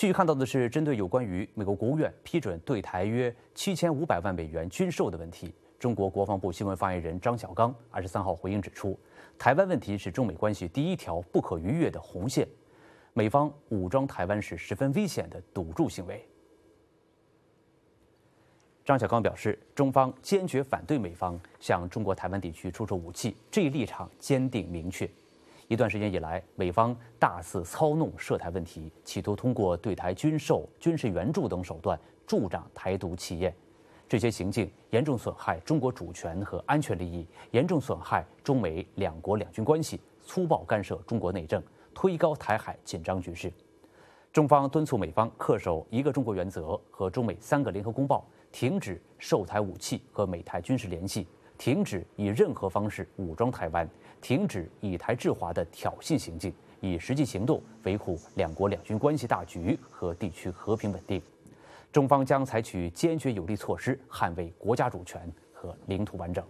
据看到的是，针对有关于美国国务院批准对台约七千五百万美元军售的问题，中国国防部新闻发言人张小刚二十三号回应指出，台湾问题是中美关系第一条不可逾越的红线，美方武装台湾是十分危险的赌注行为。张晓刚表示，中方坚决反对美方向中国台湾地区出售武器，这一立场坚定明确。一段时间以来，美方大肆操弄涉台问题，企图通过对台军售、军事援助等手段助长台独气焰。这些行径严重损害中国主权和安全利益，严重损害中美两国两军关系，粗暴干涉中国内政，推高台海紧张局势。中方敦促美方恪守一个中国原则和中美三个联合公报，停止售台武器和美台军事联系。停止以任何方式武装台湾，停止以台制华的挑衅行径，以实际行动维护两国两军关系大局和地区和平稳定。中方将采取坚决有力措施，捍卫国家主权和领土完整。